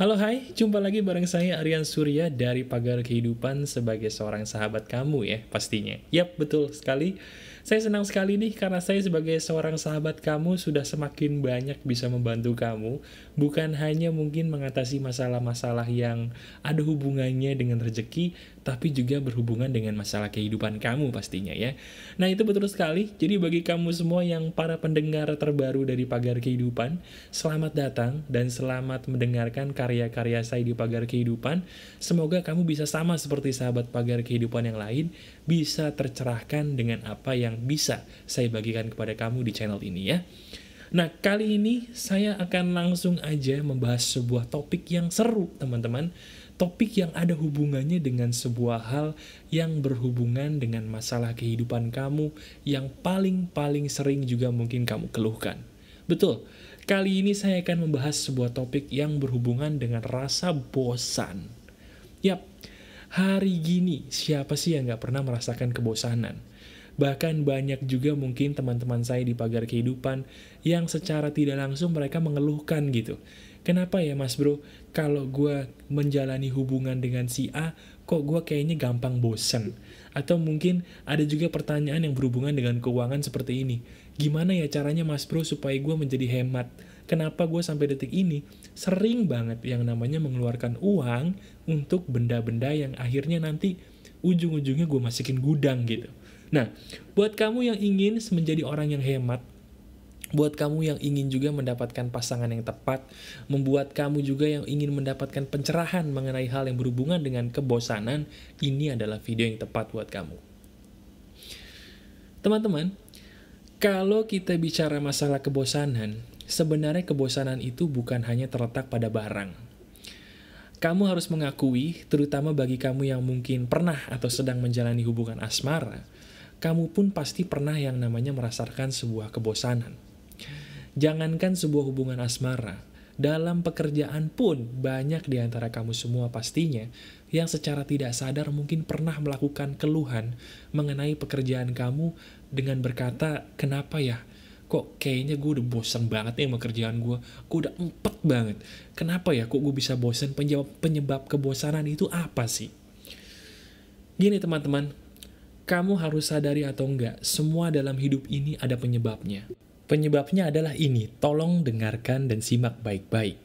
Halo hai, jumpa lagi bareng saya Aryan Surya dari Pagar Kehidupan sebagai seorang sahabat kamu ya pastinya. Yap, betul sekali. Saya senang sekali nih karena saya sebagai seorang sahabat kamu sudah semakin banyak bisa membantu kamu. Bukan hanya mungkin mengatasi masalah-masalah yang ada hubungannya dengan rezeki, tapi juga berhubungan dengan masalah kehidupan kamu pastinya ya. Nah itu betul sekali, jadi bagi kamu semua yang para pendengar terbaru dari Pagar Kehidupan, selamat datang dan selamat mendengarkan karya-karya saya di Pagar Kehidupan. Semoga kamu bisa sama seperti sahabat Pagar Kehidupan yang lain, bisa tercerahkan dengan apa yang yang bisa saya bagikan kepada kamu di channel ini ya. Nah, kali ini saya akan langsung aja membahas sebuah topik yang seru, teman-teman. Topik yang ada hubungannya dengan sebuah hal yang berhubungan dengan masalah kehidupan kamu yang paling-paling sering juga mungkin kamu keluhkan. Betul, kali ini saya akan membahas sebuah topik yang berhubungan dengan rasa bosan. Yap, hari gini siapa sih yang gak pernah merasakan kebosanan? Bahkan banyak juga mungkin teman-teman saya di pagar kehidupan yang secara tidak langsung mereka mengeluhkan gitu. Kenapa ya mas bro, kalau gue menjalani hubungan dengan si A, kok gue kayaknya gampang bosen? Atau mungkin ada juga pertanyaan yang berhubungan dengan keuangan seperti ini. Gimana ya caranya mas bro supaya gue menjadi hemat? Kenapa gue sampai detik ini sering banget yang namanya mengeluarkan uang untuk benda-benda yang akhirnya nanti ujung-ujungnya gue masukin gudang gitu. Nah, buat kamu yang ingin menjadi orang yang hemat, buat kamu yang ingin juga mendapatkan pasangan yang tepat, membuat kamu juga yang ingin mendapatkan pencerahan mengenai hal yang berhubungan dengan kebosanan, ini adalah video yang tepat buat kamu. Teman-teman, kalau kita bicara masalah kebosanan, sebenarnya kebosanan itu bukan hanya terletak pada barang. Kamu harus mengakui, terutama bagi kamu yang mungkin pernah atau sedang menjalani hubungan asmara, kamu pun pasti pernah yang namanya merasakan sebuah kebosanan. Jangankan sebuah hubungan asmara, dalam pekerjaan pun banyak di antara kamu semua pastinya yang secara tidak sadar mungkin pernah melakukan keluhan mengenai pekerjaan kamu dengan berkata, kenapa ya? Kok kayaknya gue udah bosan banget nih sama kerjaan gue, gue udah empet banget. Kenapa ya kok gue bisa bosan? penyebab, penyebab kebosanan itu apa sih? Gini teman-teman, kamu harus sadari atau enggak, semua dalam hidup ini ada penyebabnya. Penyebabnya adalah ini, tolong dengarkan dan simak baik-baik.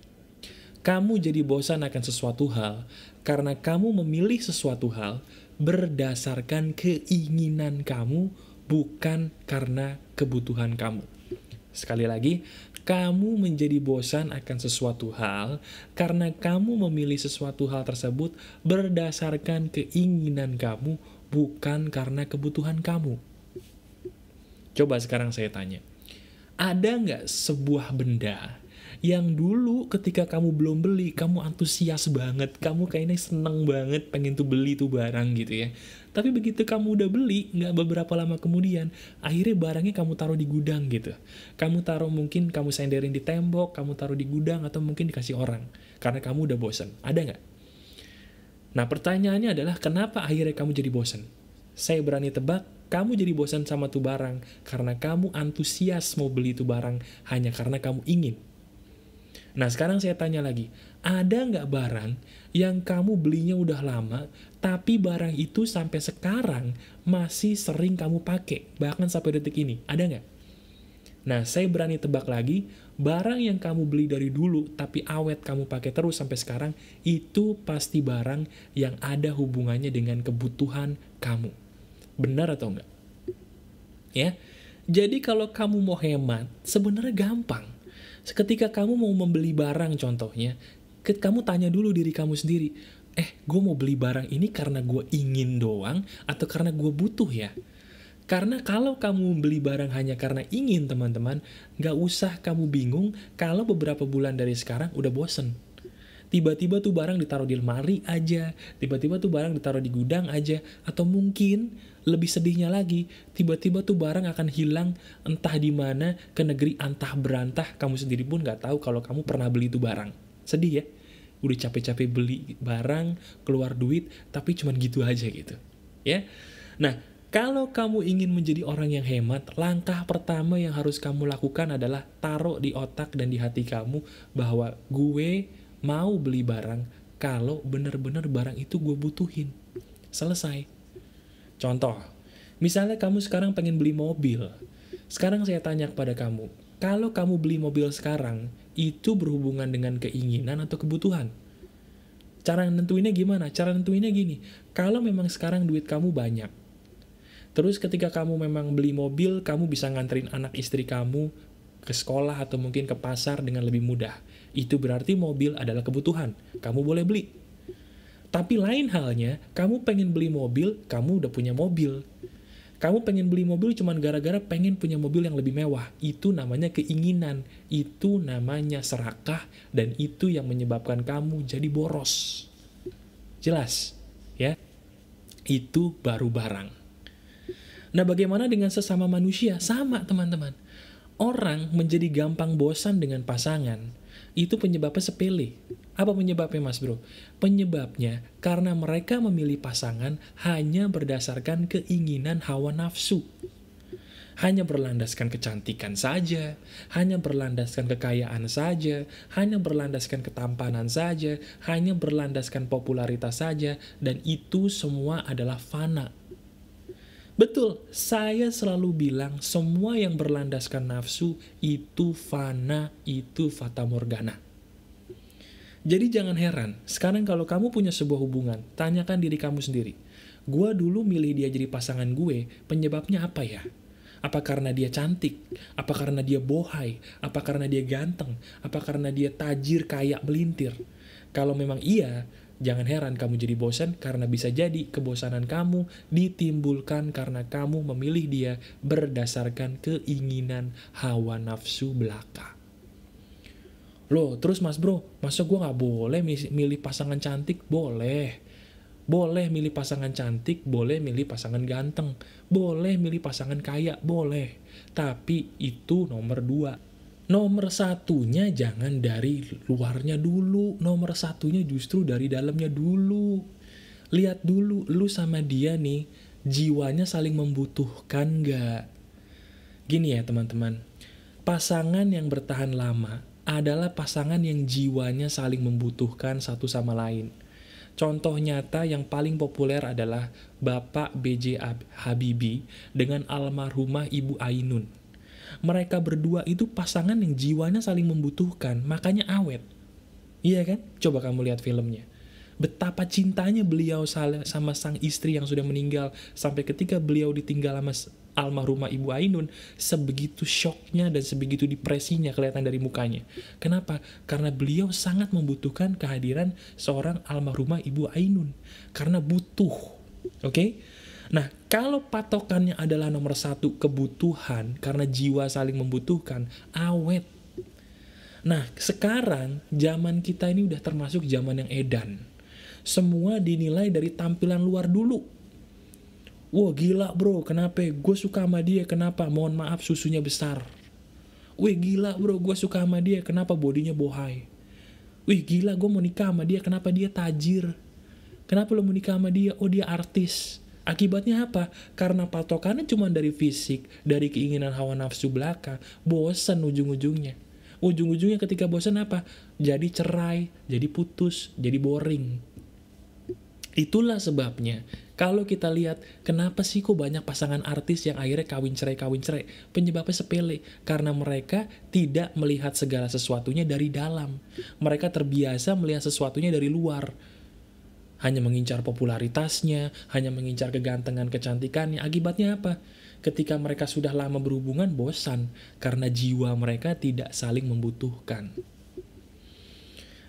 Kamu jadi bosan akan sesuatu hal karena kamu memilih sesuatu hal berdasarkan keinginan kamu, bukan karena kebutuhan kamu. Sekali lagi, kamu menjadi bosan akan sesuatu hal karena kamu memilih sesuatu hal tersebut berdasarkan keinginan kamu, bukan karena kebutuhan kamu. Coba sekarang saya tanya, ada nggak sebuah benda yang dulu ketika kamu belum beli, kamu antusias banget, kamu kayaknya seneng banget pengen tuh beli tuh barang gitu ya. Tapi begitu kamu udah beli, nggak beberapa lama kemudian, akhirnya barangnya kamu taruh di gudang gitu. Kamu taruh mungkin kamu senderin di tembok, kamu taruh di gudang, atau mungkin dikasih orang. Karena kamu udah bosen. Ada nggak? Nah pertanyaannya adalah kenapa akhirnya kamu jadi bosan? Saya berani tebak, kamu jadi bosan sama tuh barang karena kamu antusias mau beli tuh barang hanya karena kamu ingin. Nah sekarang saya tanya lagi, ada nggak barang yang kamu belinya udah lama, tapi barang itu sampai sekarang masih sering kamu pakai, bahkan sampai detik ini, ada nggak? Nah, saya berani tebak lagi, barang yang kamu beli dari dulu tapi awet kamu pakai terus sampai sekarang, itu pasti barang yang ada hubungannya dengan kebutuhan kamu. Benar atau enggak? Ya, jadi kalau kamu mau hemat, sebenarnya gampang. seketika kamu mau membeli barang contohnya, kamu tanya dulu diri kamu sendiri, eh gue mau beli barang ini karena gue ingin doang atau karena gue butuh ya? Karena kalau kamu beli barang hanya karena ingin, teman-teman, gak usah kamu bingung kalau beberapa bulan dari sekarang udah bosen. Tiba-tiba tuh barang ditaruh di lemari aja, tiba-tiba tuh barang ditaruh di gudang aja, atau mungkin lebih sedihnya lagi, tiba-tiba tuh barang akan hilang entah di mana ke negeri antah berantah, kamu sendiri pun nggak tahu kalau kamu pernah beli itu barang. Sedih ya? Udah capek-capek beli barang, keluar duit, tapi cuman gitu aja gitu. Ya. Nah, kalau kamu ingin menjadi orang yang hemat, langkah pertama yang harus kamu lakukan adalah taruh di otak dan di hati kamu bahwa gue mau beli barang kalau benar-benar barang itu gue butuhin. Selesai. Contoh, misalnya kamu sekarang pengen beli mobil. Sekarang saya tanya kepada kamu, kalau kamu beli mobil sekarang, itu berhubungan dengan keinginan atau kebutuhan? Cara nentuinnya gimana? Cara nentuinnya gini, kalau memang sekarang duit kamu banyak, Terus ketika kamu memang beli mobil, kamu bisa nganterin anak istri kamu ke sekolah atau mungkin ke pasar dengan lebih mudah. Itu berarti mobil adalah kebutuhan. Kamu boleh beli. Tapi lain halnya, kamu pengen beli mobil, kamu udah punya mobil. Kamu pengen beli mobil cuma gara-gara pengen punya mobil yang lebih mewah. Itu namanya keinginan, itu namanya serakah, dan itu yang menyebabkan kamu jadi boros. Jelas, ya? Itu baru barang. Nah, bagaimana dengan sesama manusia? Sama, teman-teman. Orang menjadi gampang bosan dengan pasangan. Itu penyebabnya sepele. Apa penyebabnya, Mas Bro? Penyebabnya karena mereka memilih pasangan hanya berdasarkan keinginan hawa nafsu. Hanya berlandaskan kecantikan saja, hanya berlandaskan kekayaan saja, hanya berlandaskan ketampanan saja, hanya berlandaskan popularitas saja, dan itu semua adalah fana Betul, saya selalu bilang semua yang berlandaskan nafsu itu fana, itu fata morgana. Jadi jangan heran, sekarang kalau kamu punya sebuah hubungan, tanyakan diri kamu sendiri. Gua dulu milih dia jadi pasangan gue, penyebabnya apa ya? Apa karena dia cantik? Apa karena dia bohai? Apa karena dia ganteng? Apa karena dia tajir, kayak melintir? Kalau memang iya, Jangan heran kamu jadi bosan karena bisa jadi kebosanan kamu ditimbulkan karena kamu memilih dia berdasarkan keinginan hawa nafsu belaka. Loh, terus mas bro, masa gue gak boleh milih pasangan cantik? Boleh. Boleh milih pasangan cantik, boleh milih pasangan ganteng, boleh milih pasangan kaya, boleh. Tapi itu nomor dua nomor satunya jangan dari luarnya dulu nomor satunya justru dari dalamnya dulu lihat dulu lu sama dia nih jiwanya saling membutuhkan gak gini ya teman-teman pasangan yang bertahan lama adalah pasangan yang jiwanya saling membutuhkan satu sama lain Contoh nyata yang paling populer adalah Bapak B.J. Habibie dengan almarhumah Ibu Ainun mereka berdua itu pasangan yang jiwanya saling membutuhkan, makanya awet. Iya kan? Coba kamu lihat filmnya. Betapa cintanya beliau sama sang istri yang sudah meninggal sampai ketika beliau ditinggal sama almarhumah Ibu Ainun, sebegitu shocknya dan sebegitu depresinya kelihatan dari mukanya. Kenapa? Karena beliau sangat membutuhkan kehadiran seorang almarhumah Ibu Ainun. Karena butuh. Oke? Okay? Nah, kalau patokannya adalah nomor satu kebutuhan, karena jiwa saling membutuhkan, awet. Nah, sekarang zaman kita ini udah termasuk zaman yang edan. Semua dinilai dari tampilan luar dulu. Wah gila bro, kenapa? Gue suka sama dia, kenapa? Mohon maaf susunya besar. Wih gila bro, gue suka sama dia, kenapa bodinya bohai? Wih gila, gue mau nikah sama dia, kenapa dia tajir? Kenapa lo mau nikah sama dia? Oh dia artis Akibatnya apa? Karena patokannya cuma dari fisik, dari keinginan hawa nafsu belaka, bosan ujung-ujungnya. Ujung-ujungnya ketika bosan apa? Jadi cerai, jadi putus, jadi boring. Itulah sebabnya, kalau kita lihat, kenapa sih kok banyak pasangan artis yang akhirnya kawin cerai-kawin cerai? Penyebabnya sepele, karena mereka tidak melihat segala sesuatunya dari dalam. Mereka terbiasa melihat sesuatunya dari luar hanya mengincar popularitasnya, hanya mengincar kegantengan kecantikannya. Akibatnya apa? Ketika mereka sudah lama berhubungan, bosan karena jiwa mereka tidak saling membutuhkan.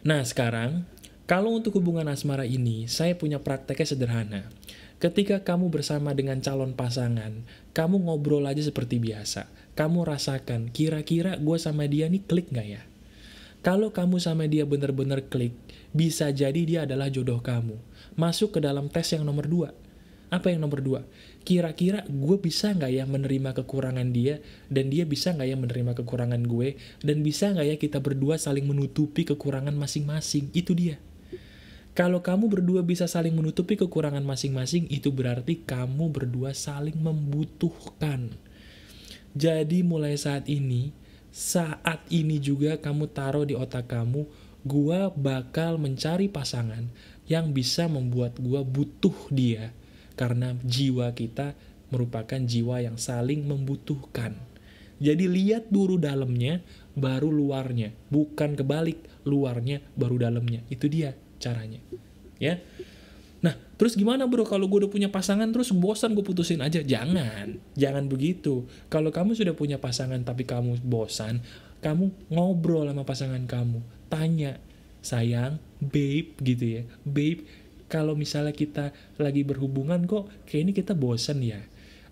Nah, sekarang, kalau untuk hubungan asmara ini, saya punya prakteknya sederhana. Ketika kamu bersama dengan calon pasangan, kamu ngobrol aja seperti biasa. Kamu rasakan, kira-kira gue sama dia nih klik gak ya? Kalau kamu sama dia benar-benar klik, bisa jadi dia adalah jodoh kamu. Masuk ke dalam tes yang nomor dua. Apa yang nomor dua? Kira-kira gue bisa nggak ya menerima kekurangan dia, dan dia bisa nggak ya menerima kekurangan gue, dan bisa nggak ya kita berdua saling menutupi kekurangan masing-masing. Itu dia. Kalau kamu berdua bisa saling menutupi kekurangan masing-masing, itu berarti kamu berdua saling membutuhkan. Jadi mulai saat ini, saat ini juga kamu taruh di otak kamu, gua bakal mencari pasangan yang bisa membuat gua butuh dia. Karena jiwa kita merupakan jiwa yang saling membutuhkan. Jadi lihat dulu dalamnya, baru luarnya. Bukan kebalik, luarnya baru dalamnya. Itu dia caranya. Ya. Terus gimana bro kalau gue udah punya pasangan terus bosan gue putusin aja? Jangan, jangan begitu. Kalau kamu sudah punya pasangan tapi kamu bosan, kamu ngobrol sama pasangan kamu. Tanya, sayang, babe gitu ya. Babe, kalau misalnya kita lagi berhubungan kok kayak ini kita bosan ya.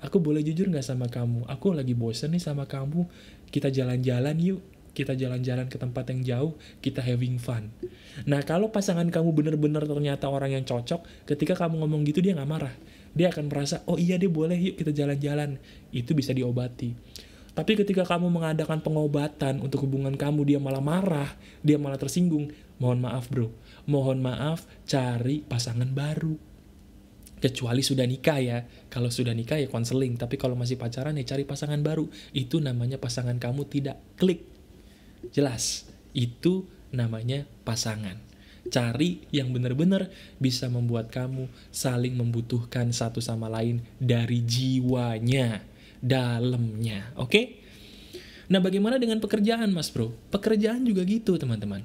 Aku boleh jujur gak sama kamu? Aku lagi bosan nih sama kamu. Kita jalan-jalan yuk kita jalan-jalan ke tempat yang jauh, kita having fun. Nah, kalau pasangan kamu benar-benar ternyata orang yang cocok, ketika kamu ngomong gitu dia nggak marah. Dia akan merasa, oh iya dia boleh yuk kita jalan-jalan. Itu bisa diobati. Tapi ketika kamu mengadakan pengobatan untuk hubungan kamu, dia malah marah, dia malah tersinggung. Mohon maaf bro, mohon maaf cari pasangan baru. Kecuali sudah nikah ya, kalau sudah nikah ya konseling, tapi kalau masih pacaran ya cari pasangan baru. Itu namanya pasangan kamu tidak klik Jelas, itu namanya pasangan. Cari yang benar-benar bisa membuat kamu saling membutuhkan satu sama lain dari jiwanya, dalamnya, oke? Okay? Nah, bagaimana dengan pekerjaan, Mas Bro? Pekerjaan juga gitu, teman-teman.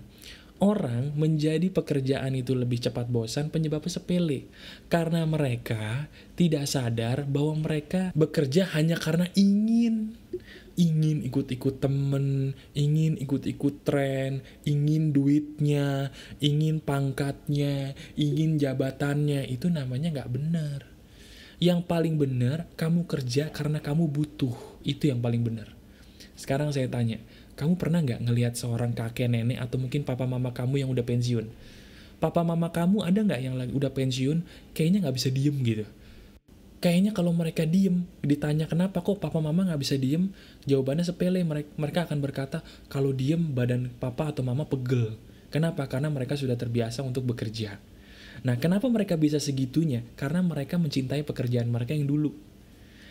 Orang menjadi pekerjaan itu lebih cepat bosan penyebabnya sepele. Karena mereka tidak sadar bahwa mereka bekerja hanya karena ingin ingin ikut-ikut temen, ingin ikut-ikut tren, ingin duitnya, ingin pangkatnya, ingin jabatannya, itu namanya nggak benar. Yang paling benar, kamu kerja karena kamu butuh, itu yang paling benar. Sekarang saya tanya, kamu pernah nggak ngelihat seorang kakek nenek atau mungkin papa mama kamu yang udah pensiun? Papa mama kamu ada nggak yang lagi udah pensiun, kayaknya nggak bisa diem gitu kayaknya kalau mereka diem ditanya kenapa kok papa mama nggak bisa diem jawabannya sepele mereka mereka akan berkata kalau diem badan papa atau mama pegel kenapa karena mereka sudah terbiasa untuk bekerja nah kenapa mereka bisa segitunya karena mereka mencintai pekerjaan mereka yang dulu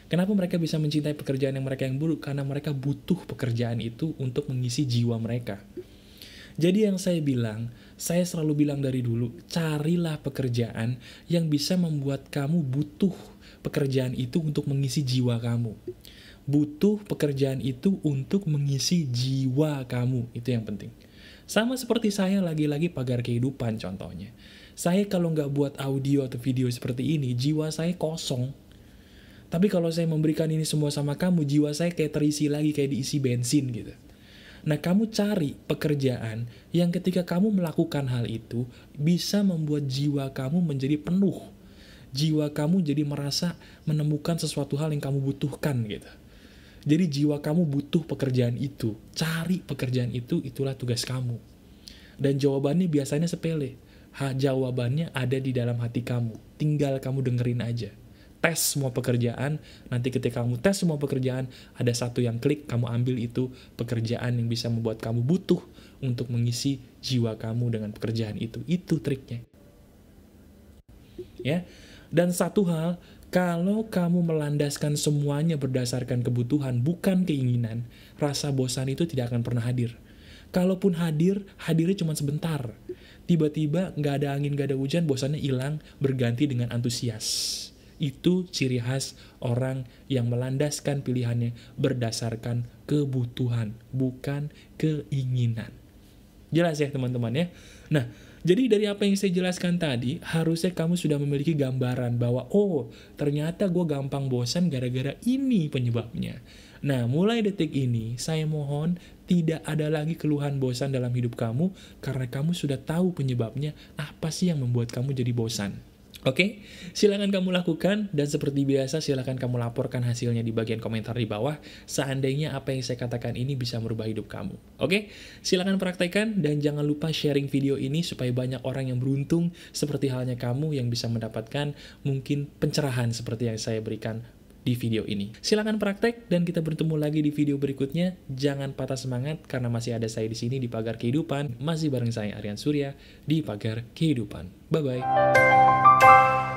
kenapa mereka bisa mencintai pekerjaan yang mereka yang buruk karena mereka butuh pekerjaan itu untuk mengisi jiwa mereka jadi yang saya bilang, saya selalu bilang dari dulu, carilah pekerjaan yang bisa membuat kamu butuh pekerjaan itu untuk mengisi jiwa kamu. Butuh pekerjaan itu untuk mengisi jiwa kamu, itu yang penting. Sama seperti saya lagi-lagi pagar kehidupan contohnya. Saya kalau nggak buat audio atau video seperti ini, jiwa saya kosong. Tapi kalau saya memberikan ini semua sama kamu, jiwa saya kayak terisi lagi, kayak diisi bensin gitu. Nah, kamu cari pekerjaan yang ketika kamu melakukan hal itu bisa membuat jiwa kamu menjadi penuh. Jiwa kamu jadi merasa menemukan sesuatu hal yang kamu butuhkan gitu. Jadi jiwa kamu butuh pekerjaan itu. Cari pekerjaan itu, itulah tugas kamu. Dan jawabannya biasanya sepele. Ha, jawabannya ada di dalam hati kamu. Tinggal kamu dengerin aja tes semua pekerjaan. Nanti ketika kamu tes semua pekerjaan, ada satu yang klik, kamu ambil itu pekerjaan yang bisa membuat kamu butuh untuk mengisi jiwa kamu dengan pekerjaan itu. Itu triknya. Ya. Dan satu hal, kalau kamu melandaskan semuanya berdasarkan kebutuhan, bukan keinginan, rasa bosan itu tidak akan pernah hadir. Kalaupun hadir, hadirnya cuma sebentar. Tiba-tiba nggak ada angin, nggak ada hujan, bosannya hilang, berganti dengan antusias. Itu ciri khas orang yang melandaskan pilihannya berdasarkan kebutuhan, bukan keinginan. Jelas ya teman-teman ya? Nah, jadi dari apa yang saya jelaskan tadi, harusnya kamu sudah memiliki gambaran bahwa, oh, ternyata gue gampang bosan gara-gara ini penyebabnya. Nah, mulai detik ini, saya mohon tidak ada lagi keluhan bosan dalam hidup kamu, karena kamu sudah tahu penyebabnya apa sih yang membuat kamu jadi bosan. Oke, okay? silahkan kamu lakukan dan seperti biasa silakan kamu laporkan hasilnya di bagian komentar di bawah seandainya apa yang saya katakan ini bisa merubah hidup kamu. Oke, okay? silahkan praktekkan dan jangan lupa sharing video ini supaya banyak orang yang beruntung seperti halnya kamu yang bisa mendapatkan mungkin pencerahan seperti yang saya berikan di video ini. Silahkan praktek dan kita bertemu lagi di video berikutnya. Jangan patah semangat karena masih ada saya di sini di Pagar Kehidupan. Masih bareng saya Aryan Surya di Pagar Kehidupan. Bye-bye.